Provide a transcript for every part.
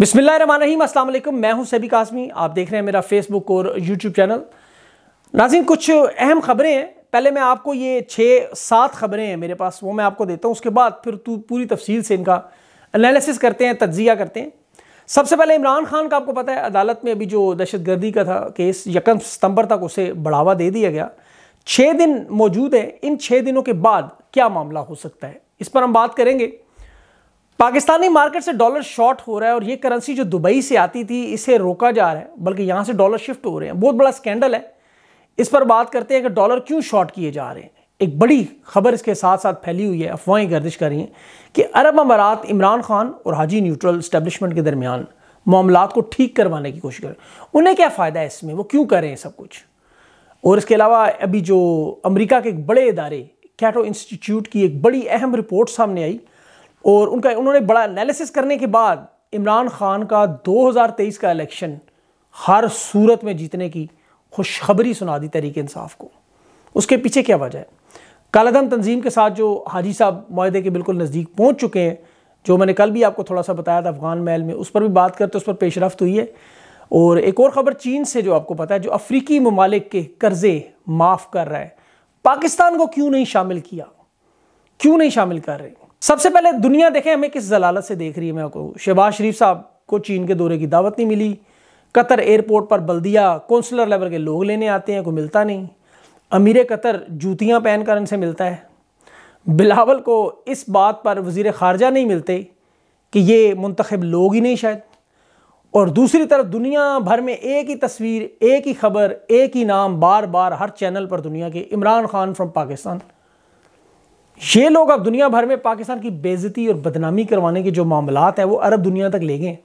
बिसमीम असल मैं हूं सभी कासमी आप देख रहे हैं मेरा फेसबुक और यूट्यूब चैनल नाजिन कुछ अहम खबरें हैं पहले मैं आपको ये छः सात खबरें हैं मेरे पास वो मैं आपको देता हूँ उसके बाद फिर तू पूरी तफसील से इनका एनालिसिस करते हैं तजिया करते हैं सबसे पहले इमरान खान का आपको पता है अदालत में अभी जो दहशत गर्दी का था केस यकम सितंबर तक उसे बढ़ावा दे दिया गया छः दिन मौजूद है इन छः दिनों के बाद क्या मामला हो सकता है इस पर हम बात करेंगे पाकिस्तानी मार्केट से डॉलर शॉर्ट हो रहा है और ये करेंसी जो दुबई से आती थी इसे रोका जा रहा है बल्कि यहाँ से डॉलर शिफ्ट हो रहे हैं बहुत बड़ा स्कैंडल है इस पर बात करते हैं कि डॉलर क्यों शॉर्ट किए जा रहे हैं एक बड़ी खबर इसके साथ साथ फैली हुई है अफवाहें गर्दिश कर रही हैं कि अरब अमारात इमरान खान और हाजी न्यूट्रल इस्टेब्लिशमेंट के दरमियान मामला को ठीक करवाने की कोशिश कर उन्हें क्या फ़ायदा है इसमें वो क्यों कर रहे हैं सब कुछ और इसके अलावा अभी जो अमरीका के एक बड़े इदारे कैटो इंस्टीट्यूट की एक बड़ी अहम रिपोर्ट सामने आई और उनका उन्होंने बड़ा एनालिसिस करने के बाद इमरान खान का 2023 का इलेक्शन हर सूरत में जीतने की खुशखबरी सुना दी तहरीक इंसाफ को उसके पीछे क्या वजह है कालादम तंजीम के साथ जो हाजी साहब माहे के बिल्कुल नज़दीक पहुँच चुके हैं जो मैंने कल भी आपको थोड़ा सा बताया था अफगान महल में उस पर भी बात करते उस पर पेशरफ हुई है और एक और ख़बर चीन से जो आपको पता है जो अफ्रीकी ममालिक के कर्ज़े माफ़ कर रहा है पाकिस्तान को क्यों नहीं शामिल किया क्यों नहीं शामिल कर रहे सबसे पहले दुनिया देखें हमें किस जलालत से देख रही है मैं आपको शहबाज शरीफ साहब को चीन के दौरे की दावत नहीं मिली कतर एयरपोर्ट पर बल्दिया कौंसलर लेवल के लोग लेने आते हैं को मिलता नहीं अमीर कतर जूतियाँ पहनकर इनसे मिलता है बिलावल को इस बात पर वज़ी ख़ारजा नहीं मिलते कि ये मंतखब लोग ही नहीं शायद और दूसरी तरफ दुनिया भर में एक ही तस्वीर एक ही खबर एक ही नाम बार बार हर चैनल पर दुनिया के इमरान खान फ्रॉम पाकिस्तान ये लोग अब दुनिया भर में पाकिस्तान की बेजती और बदनामी करवाने के जो मामला हैं वो अरब दुनिया तक ले गए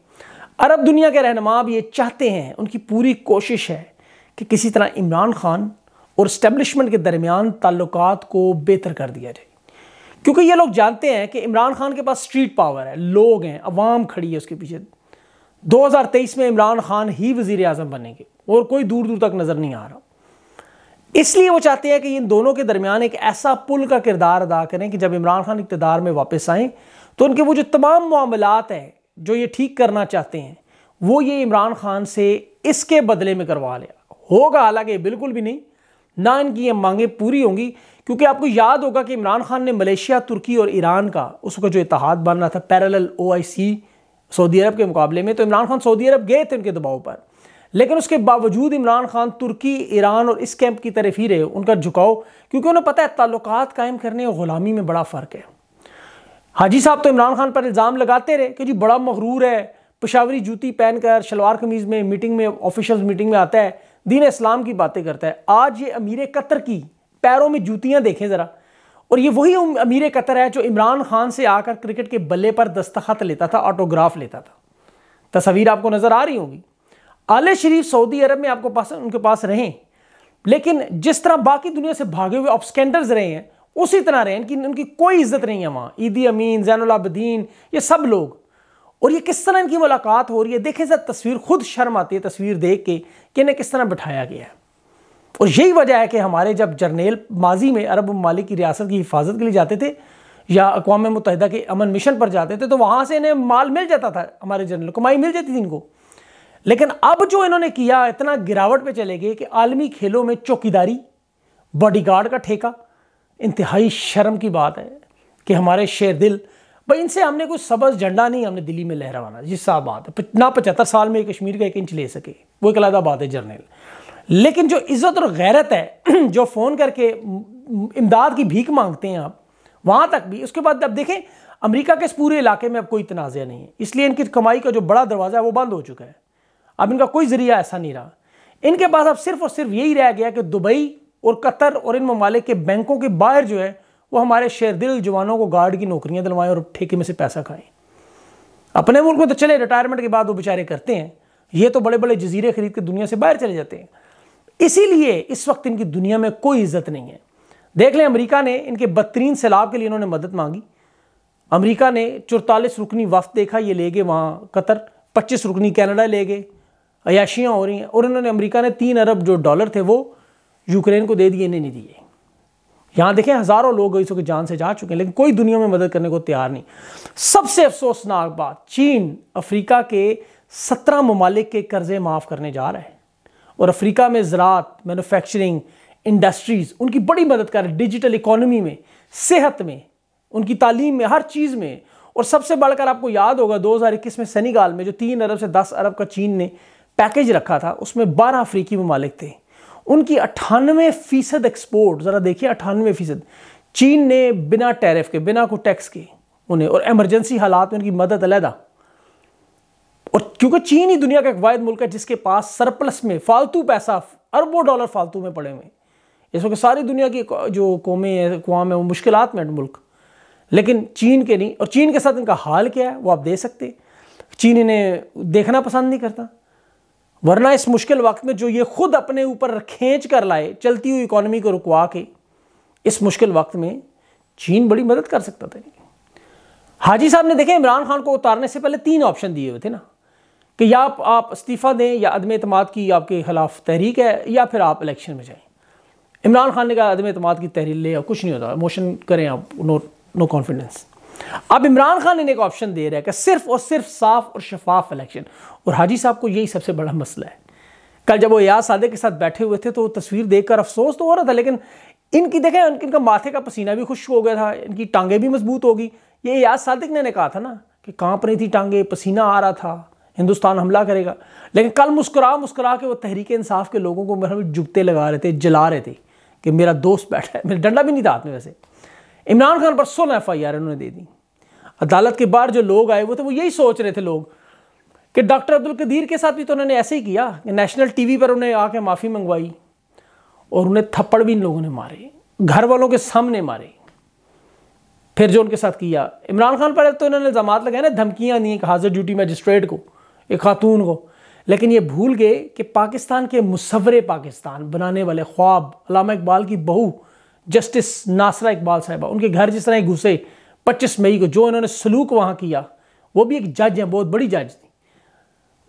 अरब दुनिया के रहनमा अब ये चाहते हैं उनकी पूरी कोशिश है कि किसी तरह इमरान खान और इस्टेबलिशमेंट के दरमियान ताल्लुक को बेहतर कर दिया जाए क्योंकि ये लोग जानते हैं कि इमरान खान के पास स्ट्रीट पावर है लोग हैं अवाम खड़ी है उसके पीछे 2023 में इमरान खान ही वज़ी अजम बनेंगे और कोई दूर दूर तक नज़र नहीं आ रहा इसलिए वो चाहते हैं कि इन दोनों के दरमियान एक ऐसा पुल का किरदार अदा करें कि जब इमरान खान इकतदार में वापस आएँ तो उनके वो जो तमाम मामलात हैं जो ये ठीक करना चाहते हैं वो ये इमरान खान से इसके बदले में करवा लिया होगा हालांकि बिल्कुल भी नहीं ना इनकी ये मांगें पूरी होंगी क्योंकि आपको याद होगा कि इमरान खान ने मलेशिया तुर्की और ईरान का उसका जो इतिहाद बन रहा था पैरल ओ सऊदी अरब के मुकाबले में तो इमरान खान सऊदी अरब गए थे उनके दबाव पर लेकिन उसके बावजूद इमरान खान तुर्की ईरान और इस कैंप की तरफ ही रहे उनका झुकाव क्योंकि उन्हें पता है ताल्लुक कायम करने और ग़ुलामी में बड़ा फ़र्क है हाजी साहब तो इमरान खान पर इल्ज़ाम लगाते रहे कि जी बड़ा मकरूर है पशावरी जूती पहनकर शलवार कमीज़ में मीटिंग में ऑफिशल मीटिंग में आता है दीन इस्लाम की बातें करता है आज ये अमीर कतर की पैरों में जूतियाँ देखें ज़रा और ये वही अमीर कतर है जो इमरान खान से आकर क्रिकेट के बल्ले पर दस्तखत लेता था ऑटोग्राफ लेता था तस्वीर आपको नज़र आ रही होगी आले शरीफ सऊदी अरब में आपको पास उनके पास रहें लेकिन जिस तरह बाकी दुनिया से भागे हुए ऑप्सकेंडर्स रहे हैं उसी तरह रहे इनकी उनकी कोई इज्जत नहीं है वहाँ ईदी अमीन जैनलाबद्दीन ये सब लोग और ये किस तरह इनकी मुलाकात हो रही है देखें सर तस्वीर खुद शर्म आती है तस्वीर देख के कि इन्हें किस तरह बिठाया गया है और यही वजह है कि हमारे जब जर्नेल माजी में अरब ममालिक की रियासत की हिफाजत के लिए जाते थे या अकवा मुतहदा के अमन मिशन पर जाते थे तो वहाँ से इन्हें माल मिल जाता था हमारे जर्नल कमाई मिल जाती थी इनको लेकिन अब जो इन्होंने किया इतना गिरावट पे चले गए कि आलमी खेलों में चौकीदारी बॉडीगार्ड का ठेका इंतहाई शर्म की बात है कि हमारे शेर दिल भाई इनसे हमने कोई सबज झंडा नहीं हमने दिल्ली में लहरावाना जिस साफ बात है ना पचहत्तर साल में कश्मीर का एक इंच ले सके वो एक अलहदा बात है जर्नल लेकिन जो इज़्ज़त और गैरत है जो फ़ोन करके इमदाद की भीख मांगते हैं आप वहाँ तक भी उसके बाद अब देखें अमेरिका के इस पूरे इलाके में अब कोई तनाज़ नहीं है इसलिए इनकी कमाई का जो बड़ा दरवाज़ा है वो बंद हो चुका है अब इनका कोई ज़रिया ऐसा नहीं रहा इनके पास अब सिर्फ और सिर्फ यही रह गया कि दुबई और कतर और इन ममालिक के बैंकों के बाहर जो है वो हमारे शेरदिल जवानों को गार्ड की नौकरियां दिलवाएं और ठेके में से पैसा खाएं अपने मुल्क में तो चले रिटायरमेंट के बाद वो बेचारे करते हैं ये तो बड़े बड़े जजीरे खरीद के दुनिया से बाहर चले जाते हैं इसीलिए इस वक्त इनकी दुनिया में कोई इज्जत नहीं है देख लें अमरीका ने इनके बदतरीन सैलाब के लिए इन्होंने मदद मांगी अमरीका ने चौतालीस रुकनी वफ्त देखा ये ले गए वहाँ कतर पच्चीस रुकनी कैनेडा ले गए अयाशियाँ हो रही हैं और उन्होंने अमेरिका ने तीन अरब जो डॉलर थे वो यूक्रेन को दे दिए इन्हें नहीं दिए यहाँ देखें हज़ारों लोग इसको जान से जा चुके हैं लेकिन कोई दुनिया में मदद करने को तैयार नहीं सबसे अफसोसनाक बात चीन अफ्रीका के सत्रह ममालिक के कर्ज़े माफ़ करने जा रहा है और अफ्रीका में ज़रात मैनुफैक्चरिंग इंडस्ट्रीज़ उनकी बड़ी मदद कर रही डिजिटल इकोनॉमी में सेहत में उनकी तालीम में हर चीज़ में और सबसे बढ़कर आपको याद होगा 2021 में सेनेगाल में जो तीन अरब से दस अरब का चीन ने पैकेज रखा था उसमें बारह अफ्रीकी ममालिक थे उनकी अट्ठानवे फ़ीसद एक्सपोर्ट ज़रा देखिए अट्ठानवे फ़ीसद चीन ने बिना टैरिफ के बिना को टैक्स के उन्हें और एमरजेंसी हालात में उनकी मदद अलहदा और क्योंकि चीन ही दुनिया का एक वायद मुल्क है जिसके पास सरप्लस में फालतू पैसा अरबों डॉलर फालतू में पड़े हुए इस वक्त सारी दुनिया की जो कौमें कवाम है वो मुश्किल में मुल्क लेकिन चीन के नहीं और चीन के साथ इनका हाल क्या है वो आप दे सकते चीन इन्हें देखना पसंद नहीं करता वरना इस मुश्किल वक्त में जो ये खुद अपने ऊपर खींच कर लाए चलती हुई इकोनॉमी को रुकवा के इस मुश्किल वक्त में चीन बड़ी मदद कर सकता था हाजी साहब ने देखे इमरान खान को उतारने से पहले तीन ऑप्शन दिए हुए थे ना कि या आप, आप इस्तीफ़ा दें या अदम अतमाद की आपके खिलाफ तहरीक है या फिर आप इलेक्शन में जाएं इमरान खान ने कहा अदम अतमाद की तहरीर ले या कुछ नहीं होता मोशन करें आप नो नो कॉन्फिडेंस अब इमरान खान इन्हें एक ऑप्शन दे रहा है कि सिर्फ और सिर्फ साफ और शफाफ इलेक्शन और हाजी साहब को यही सबसे बड़ा मसला है कल जब वो याद सादे के साथ बैठे हुए थे तो तस्वीर देखकर अफसोस तो हो रहा था लेकिन इनकी देखें इनका माथे का पसीना भी खुश हो गया था इनकी टांगें भी मजबूत होगी ये याद सादिक ने कहा था ना कि कांप रही थी टांगे पसीना आ रहा था हिंदुस्तान हमला करेगा लेकिन कल मुस्कुरा मुस्कुरा के वो तहरीक इंसाफ के लोगों को मतलब जुगते लगा रहे थे जला रहे थे कि मेरा दोस्त बैठा है मेरा डंडा भी नहीं था आपने वैसे इमरान खान पर सोलह एफ आई आर इन्होंने दे दी अदालत के बाहर जो लोग आए हुए थे तो वो यही सोच रहे थे लोग कि डॉक्टर अब्दुल कदीर के साथ भी तो उन्होंने ऐसे ही किया कि नेशनल टीवी पर उन्हें आके माफ़ी मंगवाई और उन्हें थप्पड़ भी इन लोगों ने मारे घर वालों के सामने मारे फिर जो उनके साथ किया इमरान खान पर तो इन्होंने इल्ज़ाम लगाए ना धमकियाँ दी एक हाजिर ड्यूटी मजिस्ट्रेट को एक खातून को लेकिन ये भूल गए कि पाकिस्तान के मुसवरे पाकिस्तान बनाने वाले ख्वाब अलामा इकबाल की बहू जस्टिस नासरा इकबाल साहिबा उनके घर जिस तरह घुसे पच्चीस मई को जो इन्होंने सलूक वहाँ किया वो भी एक जज हैं बहुत बड़ी जज थी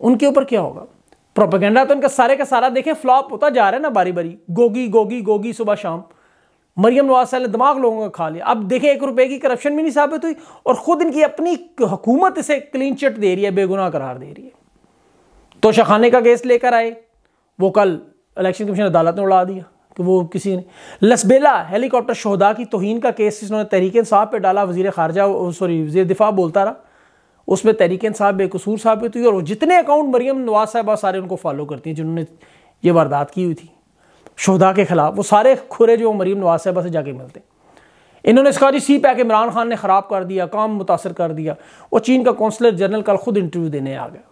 उनके ऊपर क्या होगा प्रोपेगेंडा तो इनका सारे का सारा देखें फ्लॉप होता जा रहा है ना बारी बारी गोगी गोगी गोगी सुबह शाम मरियम नवाज ने दिमाग लोगों का खा लिया अब देखें एक रुपए की करप्शन भी नहीं साबित हुई और ख़ुद इनकी अपनी हुकूमत इसे क्लीन चिट दे रही है बेगुनाह करार दे रही है तो शखाने का केस लेकर आए वो कल इलेक्शन कमीशन अदालत ने उड़ा दिया कि वो किसी ने लसबेला हेलीकॉप्टर शहदा की तोहन का केस इन्होंने तहरीक साहब पर डाला वजीर खारजा सॉरी वजी दिफा बोलता रहा उसमें तहरीक साहब बेकसूर साहब हुई और जितने अकाउंट मरीम नवाज साहब सारे उनको फॉलो करती हैं जिन्होंने ये वारदात की हुई थी शहदा के खिलाफ वो सारे खुरे जो मरीम नवाज साहबा से जाके मिलते हैं इन्होंने इसका जी सी पैक इमरान खान ने ख़राब कर दिया काम मुतासर कर दिया और चीन का कौंसलर जनरल कल खुद इंटरव्यू देने आ गया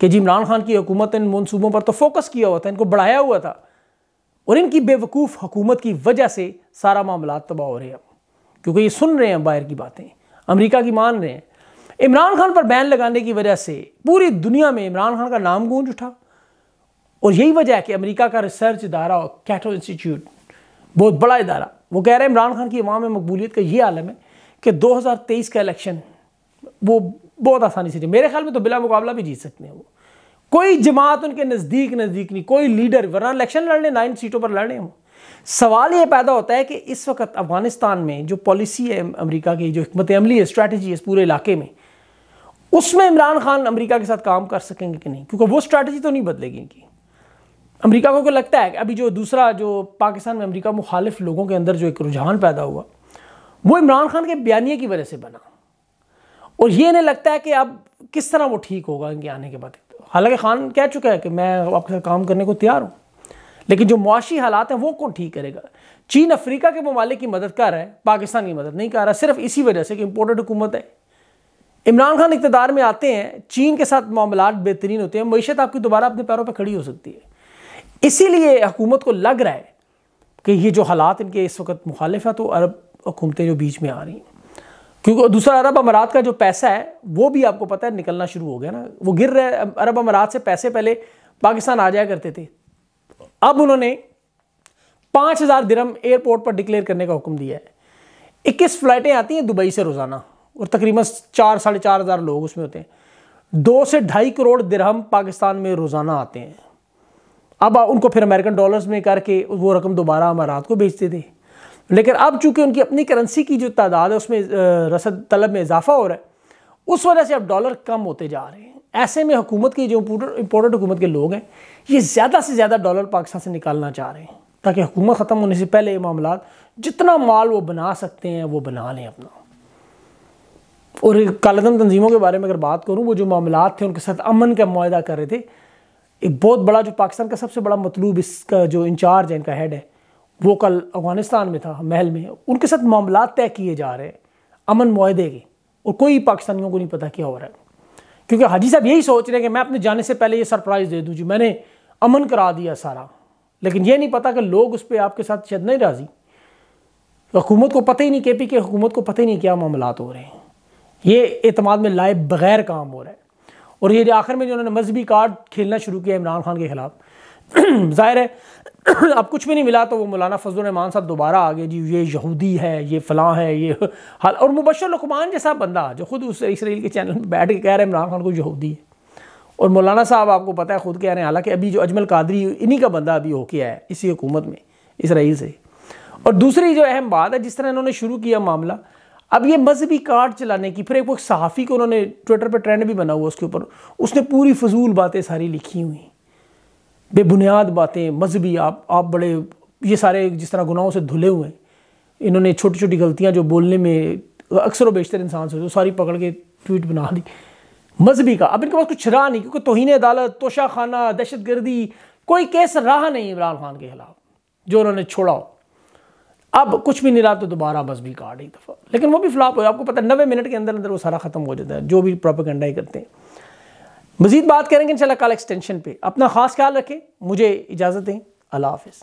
कि जी इमरान खान की हुकूमत इन मनसूबों पर तो फोकस किया हुआ था इनको बढ़ाया हुआ था और इनकी बेवकूफ़ हुकूमत की वजह से सारा मामला तबाह हो रहे हैं क्योंकि ये सुन रहे हैं बाहर की बातें अमेरिका की मान रहे हैं इमरान खान पर बैन लगाने की वजह से पूरी दुनिया में इमरान खान का नाम गूंज उठा और यही वजह है कि अमेरिका का रिसर्च इदारा और कैटो इंस्टीट्यूट बहुत बड़ा इदारा वो कह रहे हैं इमरान खान की अवाम मकबूलीत का ये आलम है कि 2023 का इलेक्शन वो बहुत आसानी से मेरे ख्याल में तो बिला मुकाबला भी जीत सकते हैं वो कोई जमात उनके नज़दीक नज़दीक नहीं कोई लीडर वरना इलेक्शन लड़ने नाइन सीटों पर लड़ने हों सवाल ये पैदा होता है कि इस वक्त अफगानिस्तान में जो पॉलिसी है अमेरिका की जो हमत अमली है स्ट्रैटेजी है इस पूरे इलाके में उसमें इमरान खान अमेरिका के साथ काम कर सकेंगे कि नहीं क्योंकि वो स्ट्रैटेजी तो नहीं बदलेगी इनकी अमेरिका को क्या लगता है कि अभी जो दूसरा जो पाकिस्तान में अमरीका मुखालिफ लोगों के अंदर जो एक रुझान पैदा हुआ वो इमरान खान के बयानी की वजह से बना और ये इन्हें लगता है कि अब किस तरह वो ठीक होगा इनके आने के बाद हालांकि खान कह चुका है कि मैं आपके साथ काम करने को तैयार हूँ लेकिन जो मुआशी हालात हैं वो कौन ठीक करेगा चीन अफ्रीका के ममालिक की मदद कर रहा है पाकिस्तान की मदद नहीं कर रहा सिर्फ इसी वजह से कि इम्पोर्टेड हुकूमत है इमरान खान इकतदार में आते हैं चीन के साथ मामला बेहतरीन होते हैं मीशत आपकी दोबारा अपने पैरों पर खड़ी हो सकती है इसीलिए हुकूमत को लग रहा है कि ये जो हालात इनके इस वक्त मुखालिफ है तो अरब हुकूमतें जो बीच में आ रही हैं क्योंकि दूसरा अरब अमारात का जो पैसा है वो भी आपको पता है निकलना शुरू हो गया ना वो गिर रहे अरब अमारात से पैसे पहले पाकिस्तान आ जाया करते थे अब उन्होंने पाँच हज़ार दिरम एयरपोर्ट पर डिक्लेयर करने का हुक्म दिया है इक्कीस फ़्लाइटें आती हैं दुबई से रोज़ाना और तकरीबन चार साढ़े चार हज़ार लोग उसमें होते हैं दो से ढाई करोड़ दिरहम पाकिस्तान में रोज़ाना आते हैं अब उनको फिर अमेरिकन डॉलर्स में करके वो रकम दोबारा अमारात को भेजते थे लेकिन अब चूंकि उनकी अपनी करेंसी की जो तादाद है उसमें रसद तलब में इजाफा हो रहा है उस वजह से अब डॉलर कम होते जा रहे हैं ऐसे में हुकूमत की जो इम्पोर्टेंट हुकूमत के लोग हैं ये ज़्यादा से ज़्यादा डॉलर पाकिस्तान से निकालना चाह रहे हैं ताकि हुकूमत ख़त्म होने से पहले ये मामला जितना माल वो बना सकते हैं वो बना लें अपना और कालादम तंजीमों के बारे में अगर बात करूँ वो जो मामला थे उनके साथ अमन का माहा कर रहे थे एक बहुत बड़ा जो पाकिस्तान का सबसे बड़ा मतलूब इसका जो इंचार्ज है इनका हेड है वो कल अफगानिस्तान में था महल में उनके साथ मामला तय किए जा रहे हैं अमन माहदे के और कोई पाकिस्तानियों को नहीं पता क्या हो रहा है क्योंकि हाजी साहब यही सोच रहे हैं कि मैं अपने जाने से पहले ये सरप्राइज़ दे दूँ जी मैंने अमन करा दिया सारा लेकिन ये नहीं पता कि लोग उस पर आपके साथ शायद नहीं राज़ी हुकूमत को पता ही नहीं के पी के हुकूमत को पता ही नहीं क्या मामला हो रहे हैं ये अतमाद में लाए बगैर काम हो रहा है और ये आखिर में जो उन्होंने मजहबी कार्ड खेलना शुरू किया इमरान खान के खिलाफ जाहिर है अब कुछ भी नहीं मिला तो वो मौलाना फजल रहमान साहब दोबारा आ गए जी ये यहूदी है ये फ़लाँ है ये हाल और मुबशर लकमान जैसा बंदा जो खुद उस इसराइल के चैनल में बैठ के कह रहे हैं इमरान खान को यहूदी है और मौलाना साहब आपको पता है खुद कह रहे हैं हालांकि अभी जो अजमल कादरी इन्हीं का बंदा अभी होके आया है इसी हुकूमत में इसराइल से और दूसरी जो अहम बात है जिस तरह इन्होंने शुरू किया मामला अब ये मजहबी कार्ड चलाने की फिर एक वो सहाफ़ी को उन्होंने ट्विटर पर ट्रेंड भी बना हुआ उसके ऊपर उसने पूरी फजूल बातें सारी लिखी हुई बेबुनियाद बातें मजहबी आप आप बड़े ये सारे जिस तरह गुनाहों से धुले हुए हैं इन्होंने छोटी छोटी गलतियाँ जो बोलने में अक्सर व बेशतर इंसान से सारी पकड़ के ट्वीट बना दी मजहबी का अब इनके पास कुछ राह नहीं क्योंकि तोहन अदालत तोशा खाना दहशत गर्दी कोई केस रहा नहीं इमरान खान के खिलाफ जो उन्होंने छोड़ा हो अब कुछ भी नहीं रहा तो दोबारा मजहबी का एक दफ़ा लेकिन वो भी फ्लॉप हो आपको पता है नबे मिनट के अंदर अंदर वो सारा ख़त्म हो जाता है जो भी प्रोपेगेंडा ही करते हैं मजीद बात करेंगे शाला कल एक्सटेंशन पे अपना खास ख्याल रखें मुझे इजाज़त दें अल्लाह हाफिज़